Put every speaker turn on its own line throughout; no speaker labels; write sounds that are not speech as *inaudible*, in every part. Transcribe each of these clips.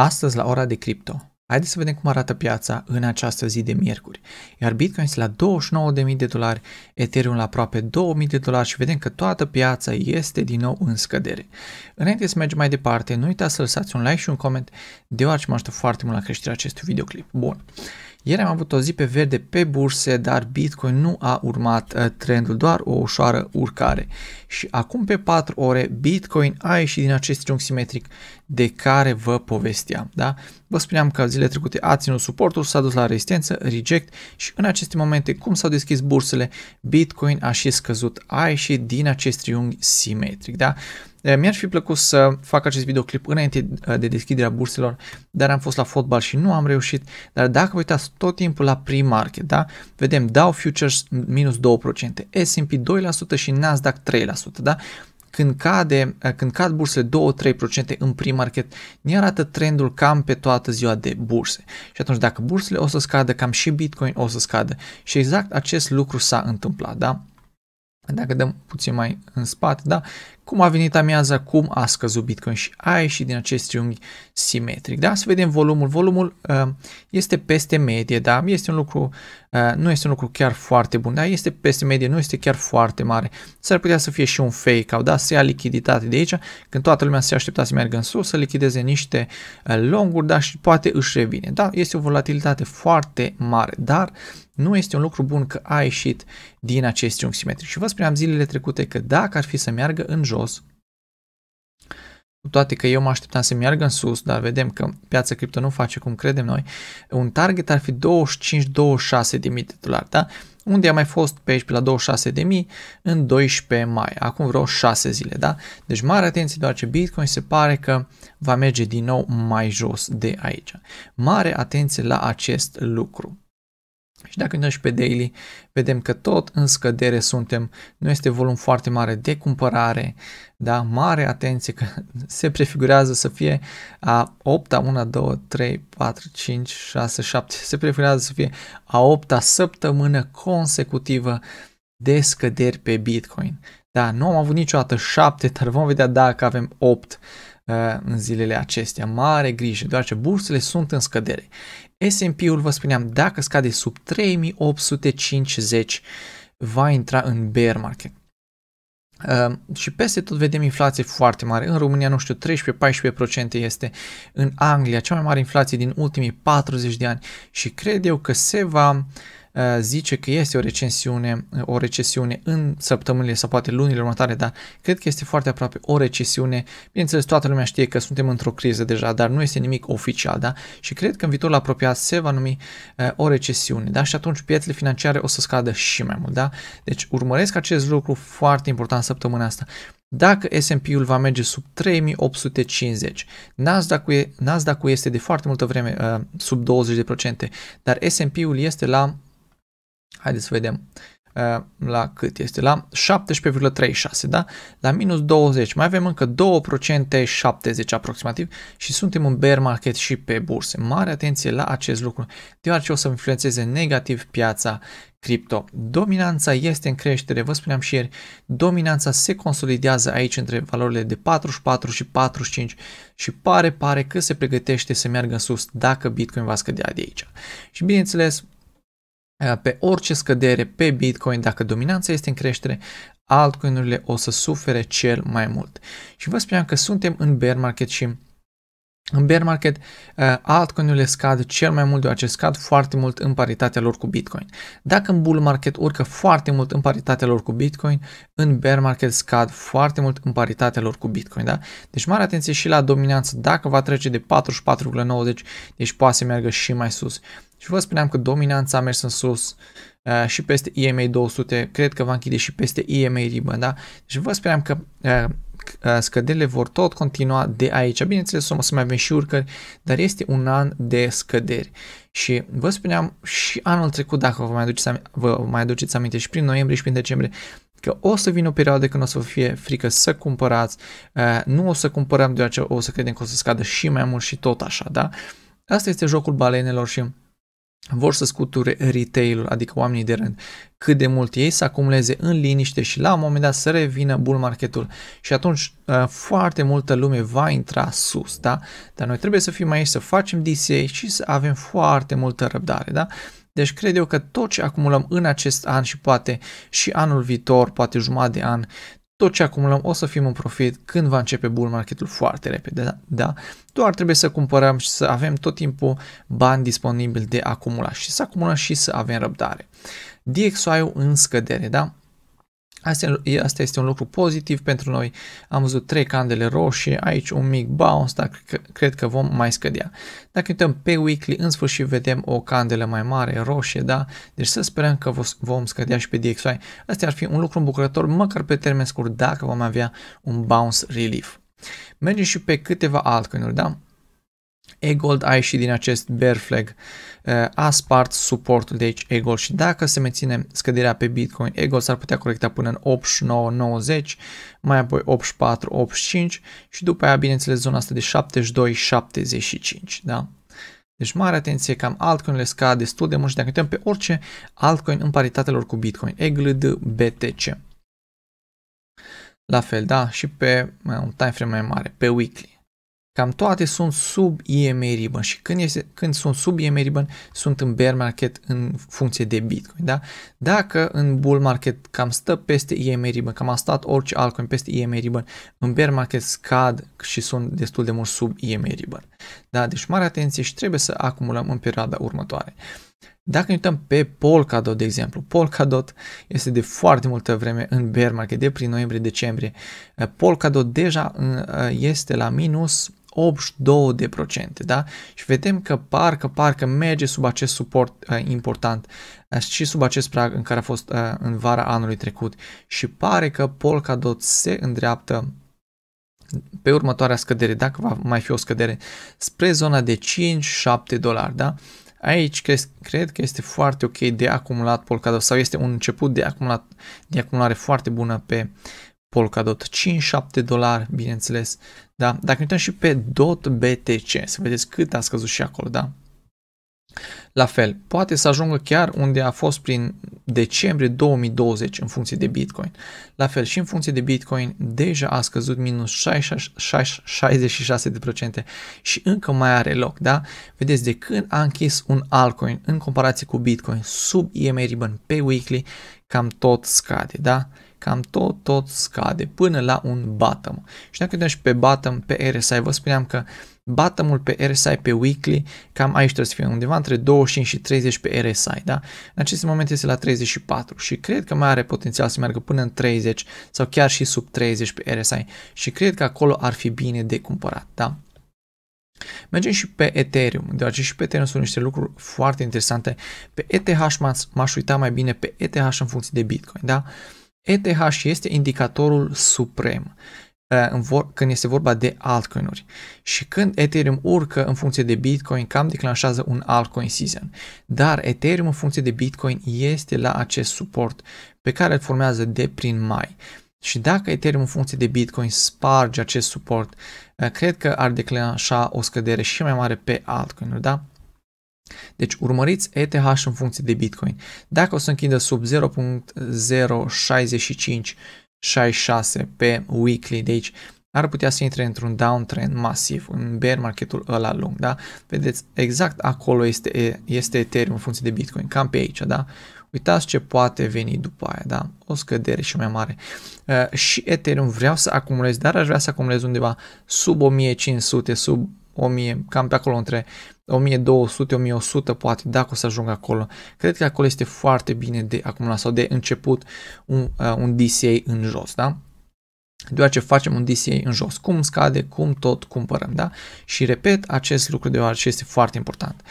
Astăzi, la ora de cripto, haideți să vedem cum arată piața în această zi de miercuri. Iar Bitcoin este la 29.000 de dolari, Ethereum la aproape 2.000 de dolari și vedem că toată piața este din nou în scădere. Înainte să mergem mai departe, nu uitați să lăsați un like și un coment, deoarece mă ajută foarte mult la creșterea acestui videoclip. Bun. Ieri am avut o zi pe verde pe burse, dar Bitcoin nu a urmat uh, trendul, doar o ușoară urcare. Și acum pe 4 ore Bitcoin a ieșit din acest triunghi simetric de care vă povesteam. Da? Vă spuneam că zile trecute a ținut suportul, s-a dus la rezistență, reject și în aceste momente, cum s-au deschis bursele, Bitcoin a și scăzut, a ieșit din acest triunghi simetric. Da? Eh, mi-ar fi plăcut să fac acest videoclip înainte eh, de deschiderea burselor, dar am fost la fotbal și nu am reușit. Dar dacă vă uitați tot timpul la pre-market, da? vedem Dow Futures minus 2%, S&P 2% și Nasdaq 3%. Da? Când, cade, eh, când cad bursele 2-3% în pre-market, ne arată trendul cam pe toată ziua de burse. Și atunci dacă bursele o să scadă, cam și Bitcoin o să scadă. Și exact acest lucru s-a întâmplat. Da? Dacă dăm puțin mai în spate, da? Cum a venit amiaza, cum a scăzut Bitcoin și a ieșit din acest triunghi simetric, da? Să vedem volumul. Volumul uh, este peste medie, da? Este un lucru, uh, nu este un lucru chiar foarte bun, da? Este peste medie, nu este chiar foarte mare. S-ar putea să fie și un fake-out, da? Să ia lichiditate de aici, când toată lumea se aștepta să meargă în sus, să lichideze niște uh, longuri, da? Și poate își revine, da? Este o volatilitate foarte mare, dar nu este un lucru bun că a ieșit din acest triunghi simetric. Și vă spuneam zilele trecute că dacă ar fi să meargă în jos, cu toate că eu mă așteptam să meargă în sus, dar vedem că piața cripto nu face cum credem noi, un target ar fi 25-26 de mii de dolari, da? unde a mai fost pe aici pe la 26 de mii în 12 mai, acum vreo 6 zile, da? Deci mare atenție doar ce Bitcoin se pare că va merge din nou mai jos de aici. Mare atenție la acest lucru. Și dacă ne și pe daily, vedem că tot în scădere suntem, nu este volum foarte mare de cumpărare, da? Mare atenție că *laughs* se prefigurează să fie a 8-a, 1, 2, 3, 4, 5, 6, 7, se prefigurează să fie a 8-a săptămână consecutivă de scăderi pe Bitcoin. Da, nu am avut niciodată 7, dar vom vedea dacă avem 8 Uh, în zilele acestea. Mare grijă, doar ce bursele sunt în scădere. S&P-ul, vă spuneam, dacă scade sub 3850, va intra în bear market. Uh, și peste tot vedem inflație foarte mare. În România, nu știu, 13-14% este. În Anglia, cea mai mare inflație din ultimii 40 de ani. Și cred eu că se va uh, Uh, zice că este o recesiune, uh, o recesiune în săptămânile sau poate lunile următoare, dar cred că este foarte aproape o recesiune. Bineînțeles, toată lumea știe că suntem într-o criză deja, dar nu este nimic oficial, da? Și cred că în viitorul apropiat se va numi uh, o recesiune, da? Și atunci piețele financiare o să scadă și mai mult, da? Deci urmăresc acest lucru foarte important săptămâna asta. Dacă S&P-ul va merge sub 3850, Nasdaq-ul, Nasdaq-ul este de foarte multă vreme uh, sub 20%, dar S&P-ul este la Haideți să vedem uh, la cât este, la 17,36, da? La minus 20, mai avem încă 2%, 70 aproximativ și suntem în bear market și pe burse. Mare atenție la acest lucru, deoarece o să influențeze negativ piața cripto. Dominanța este în creștere, vă spuneam și ieri, dominanța se consolidează aici între valorile de 44 și 45 și pare, pare că se pregătește să meargă în sus dacă Bitcoin va scădea de aici. Și bineînțeles, Eh, pe orice scădere pe Bitcoin, dacă dominanța este în creștere, altcoinurile o să sufere cel mai mult. Și vă spuneam că suntem în bear market și în bear market, eh, altcoinurile scad cel mai mult deoarece scad foarte mult în paritatea lor cu Bitcoin. Dacă în bull market urcă foarte mult în paritatea lor cu Bitcoin, în bear market scad foarte mult în paritatea lor cu Bitcoin. Da? Deci mare atenție și la dominanță. Dacă va trece de 44,90, deci poate să meargă și mai sus. Și vă spuneam că dominanța a mers în sus, uh, Uh, și peste EMA 200, cred că va închide și peste EMA Ribbon, da? Deci vă speram că uh, uh, scăderile vor tot continua de aici. Bineînțeles, o să mai avem și urcări, dar este un an de scăderi. Și vă spuneam și anul trecut, dacă vă mai aduceți, aminte, vă mai aduceți aminte, și prin noiembrie și prin decembrie, că o să vină o perioadă când o să vă fie frică să cumpărați, nu o să cumpărăm deoarece o să credem că o să scadă și mai mult și tot așa, da? Asta este jocul balenelor și vor să scuture retail adică oamenii de rând, cât de mult ei să acumuleze în liniște și la un moment dat să revină bull marketul și atunci uh, foarte multă lume va intra sus, da? Dar noi trebuie să fim aici, să facem DCA și să avem foarte multă răbdare, da? Deci cred eu că tot ce acumulăm în acest an și poate și anul viitor, poate jumătate de an, tot ce acumulăm o să fim în profit când va începe bull marketul foarte repede, da? da? Doar trebuie să cumpărăm și să avem tot timpul bani disponibili de acumulat și să acumulăm și să avem răbdare. DXY-ul în scădere, da? Asta, este un lucru pozitiv pentru noi. Am văzut trei candele roșii, aici un mic bounce, dar cred că vom mai scădea. Dacă uităm pe weekly, în sfârșit vedem o candelă mai mare, roșie, da? Deci să sperăm că vom scădea și pe DXY. Asta ar fi un lucru îmbucurător, măcar pe termen scurt, dacă vom avea un bounce relief. Mergem și pe câteva altcoinuri, da? Egold a ieșit din acest bear flag, uh, a spart suportul de aici Egold și dacă se menține scăderea pe Bitcoin, Egold s-ar putea corecta până în 8990, mai apoi 84, 85 și după aia, bineînțeles, zona asta de 72, 75, da? Deci mare atenție, cam altcoinile scad destul de mult și dacă uităm pe orice altcoin în paritatea cu Bitcoin, EGLD, BTC. La fel, da, și pe un frame mai mare, pe weekly. Cam toate sunt sub EMA Ribbon și când, este, când sunt sub EMA Ribbon sunt în bear market în funcție de Bitcoin. Da? Dacă în bull market cam stă peste EMA Ribbon, cam a stat orice altcoin peste EMA Ribbon, în bear market scad și sunt destul de mult sub EMA Ribbon. Da? Deci mare atenție și trebuie să acumulăm în perioada următoare. Dacă ne uităm pe Polkadot, de exemplu, Polkadot este de foarte multă vreme în bear market, de prin noiembrie-decembrie. Polkadot deja uh, este la minus 82%, da? Și vedem că parcă, parcă merge sub acest suport uh, important uh, și sub acest prag în care a fost uh, în vara anului trecut și pare că Polkadot se îndreaptă pe următoarea scădere, dacă va mai fi o scădere, spre zona de 5-7 dolari, da? Aici cred, cred că este foarte ok de acumulat Polkadot sau este un început de, acumulat, de acumulare foarte bună pe Polkadot. 5-7 dolari, bineînțeles, da? Dacă ne uităm și pe .btc, să vedeți cât a scăzut și acolo, da? La fel, poate să ajungă chiar unde a fost prin decembrie 2020 în funcție de Bitcoin. La fel și în funcție de Bitcoin deja a scăzut minus 66% și încă mai are loc, da? Vedeți, de când a închis un altcoin în comparație cu Bitcoin sub EMA Ribbon pe weekly, cam tot scade, da? cam tot, tot scade până la un bottom. Și dacă și pe bottom, pe RSI, vă spuneam că bottomul pe RSI pe weekly, cam aici trebuie să fie undeva între 25 și 30 pe RSI, da? În acest moment este la 34 și cred că mai are potențial să meargă până în 30 sau chiar și sub 30 pe RSI și cred că acolo ar fi bine de cumpărat, da? Mergem și pe Ethereum, deoarece și pe Ethereum sunt niște lucruri foarte interesante. Pe ETH m-aș uita mai bine pe ETH în funcție de Bitcoin, da? Uh, ETH este indicatorul suprem uh, când este vorba de altcoinuri. Și când Ethereum urcă în funcție de Bitcoin, cam declanșează un altcoin season. Dar Ethereum în funcție de Bitcoin este la acest suport pe care îl formează de prin mai. Și dacă Ethereum în funcție de Bitcoin sparge acest suport, uh, cred că ar declanșa o scădere și mai mare pe altcoin-uri, da? Deci urmăriți ETH în funcție de Bitcoin. Dacă o să închidă sub 0.06566 pe weekly, deci ar putea să intre într-un downtrend masiv în bear marketul ăla lung, da? Vedeți, exact acolo este, este Ethereum în funcție de Bitcoin, cam pe aici, da? Uitați ce poate veni după aia, da? O scădere și mai mare. Uh, și Ethereum vreau să acumulez, dar aș vrea să acumulez undeva sub 1500, sub 1000, cam pe acolo între 1200-1100 poate, dacă o să ajung acolo. Cred că acolo este foarte bine de acumulat sau de început un, uh, un DCA în jos, da? deoarece facem un DCA în jos, cum scade, cum tot cumpărăm, da? Și repet acest lucru deoarece este foarte important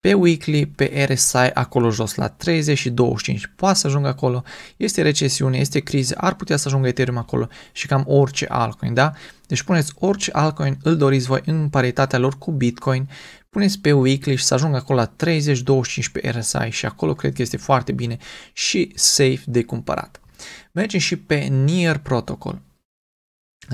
pe weekly, pe RSI, acolo jos la 30 și 25, poate să ajungă acolo, este recesiune, este criză, ar putea să ajungă Ethereum acolo și cam orice altcoin, da? Deci puneți orice altcoin, îl doriți voi în paritatea lor cu Bitcoin, puneți pe weekly și să ajungă acolo la 30-25 pe RSI și acolo cred că este foarte bine și safe de cumpărat. Mergem și pe Near Protocol.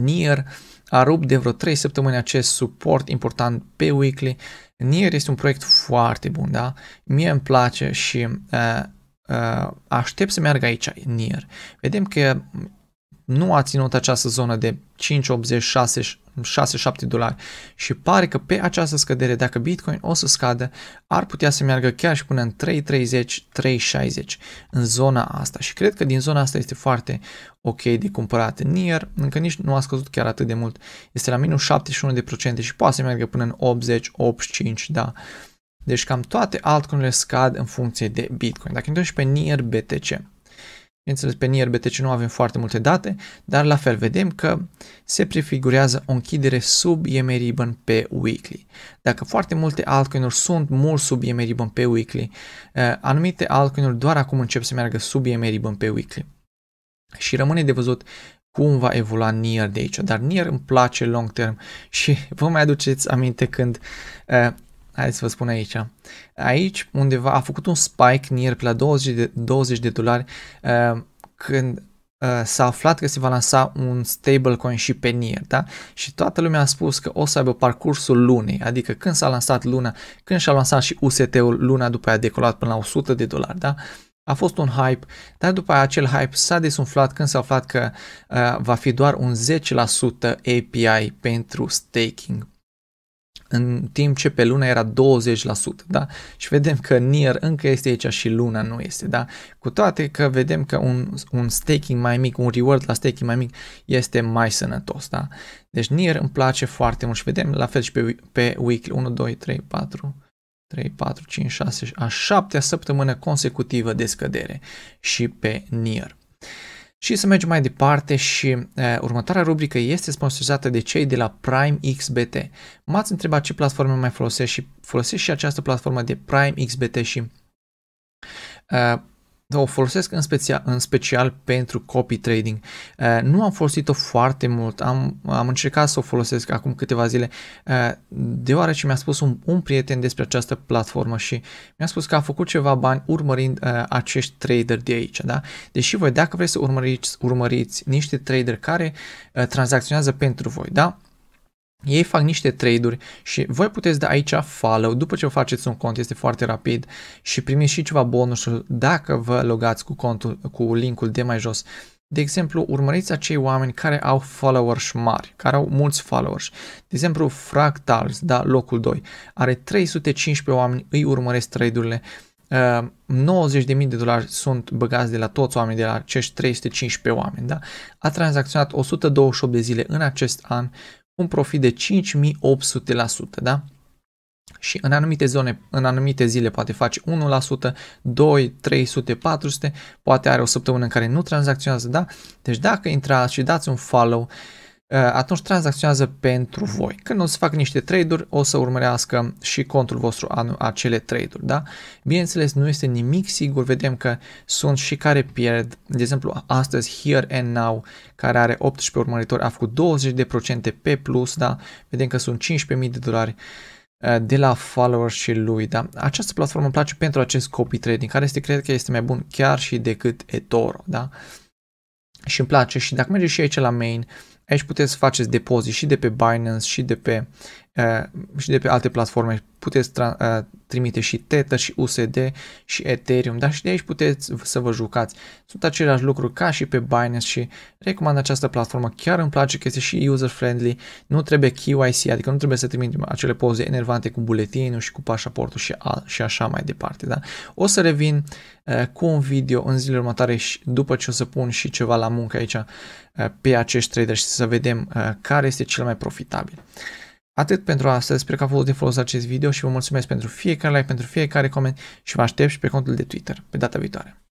Near a rupt de vreo 3 săptămâni acest suport important pe weekly. Nier este un proiect foarte bun, da? Mie îmi place și uh, uh, aștept să meargă aici Nier. Vedem că nu a ținut această zonă de 586 6-7 dolari și pare că pe această scădere, dacă Bitcoin o să scadă, ar putea să meargă chiar și până în 3.30-3.60 în zona asta și cred că din zona asta este foarte ok de cumpărat. Nier încă nici nu a scăzut chiar atât de mult, este la minus 71% și poate să meargă până în 80-85, da. Deci cam toate altcoinurile scad în funcție de Bitcoin. Dacă ne pe Nier BTC, Bineînțeles, pe Nier BTC nu avem foarte multe date, dar la fel vedem că se prefigurează o închidere sub EMA Ribbon pe weekly. Dacă foarte multe altcoin-uri sunt mult sub EMA Ribbon pe weekly, eh, anumite altcoin-uri doar acum încep să meargă sub EMA Ribbon pe weekly. Și rămâne de văzut cum va evolua Nier de aici, dar Nier îmi place long term *laughs* și vă mai aduceți aminte când eh, hai să vă spun aici. Aici undeva a făcut un spike near pe la 20 de, 20 de dolari uh, când uh, s-a aflat că se va lansa un stablecoin și pe Nier, da? Și toată lumea a spus că o să aibă parcursul lunii, adică când s-a lansat luna, când și-a lansat și UST-ul, luna după aia a decolat până la 100 de dolari, da? A fost un hype, dar după aia acel hype s-a desumflat când s-a aflat că uh, va fi doar un 10% API pentru staking în timp ce pe luna era 20%, da? Și vedem că Nier încă este aici și luna nu este, da? Cu toate că vedem că un, un staking mai mic, un reward la staking mai mic este mai sănătos, da? Deci Nier îmi place foarte mult și vedem la fel și pe, pe weekly 1, 2, 3, 4, 3, 4, 5, 6, a șaptea săptămână consecutivă de scădere și pe Nier. Și să mergem mai departe și uh, următoarea rubrică este sponsorizată de cei de la Prime XBT. M-ați întrebat ce platforme mai folosesc și folosesc și această platformă de Prime XBT și uh, o folosesc în special, în special pentru copy trading. Uh, nu am folosit-o foarte mult, am, am încercat să o folosesc acum câteva zile, uh, deoarece mi-a spus un, un prieten despre această platformă și mi-a spus că a făcut ceva bani urmărind uh, acești trader de aici. Da? Deși voi, dacă vreți să urmăriți, urmăriți niște trader care uh, tranzacționează pentru voi, da? Ei fac niște trade-uri și voi puteți da aici follow după ce faceți un cont, este foarte rapid și primiți și ceva bonusuri dacă vă logați cu contul, cu linkul de mai jos. De exemplu, urmăriți acei oameni care au followers mari, care au mulți followers. De exemplu, Fractals, da, locul 2, are 315 oameni, îi urmăresc trade-urile. 90.000 uh, de dolari sunt băgați de la toți oamenii, de la acești 315 oameni. Da? A tranzacționat 128 de zile în acest an un profit de 5800%, da? Și în anumite zone, în anumite zile poate face 1%, 2, 300, 400, poate are o săptămână în care nu tranzacționează, da? Deci dacă intrați și dați un follow, uh, Eh, atunci tranzacționează pentru voi. Când o să fac niște trade-uri, o să urmărească și contul vostru acele trade-uri, da? Bineînțeles, nu este nimic sigur, vedem că sunt și care pierd, de exemplu, astăzi Here and Now, care are 18 urmăritori, a făcut 20% pe plus, da? Vedem că sunt 15.000 de dolari eh, de la followers și lui, da? Această platformă îmi place pentru acest copy trading, care este, cred că este mai bun chiar și decât eToro, da? Și îmi place și dacă merge și aici la main, uh, Aici puteți să faceți depozit și de pe Binance și de pe, uh, și de pe alte platforme. Puteți uh, trimite și Tether și USD și Ethereum, dar și de aici puteți să vă jucați. Sunt aceleași lucruri ca și pe Binance și recomand această platformă. Chiar îmi place că este și user-friendly, nu trebuie KYC, adică nu trebuie să trimitem acele poze enervante cu buletinul și cu pașaportul și, a, și așa mai departe. Da? O să revin uh, cu un video în zilele următoare și după ce o să pun și ceva la muncă aici uh, pe acești trader și să vedem uh, care este cel mai profitabil. Atât pentru astăzi, sper că a fost de folos acest video și vă mulțumesc pentru fiecare like, pentru fiecare coment și vă aștept și pe contul de Twitter. Pe data viitoare!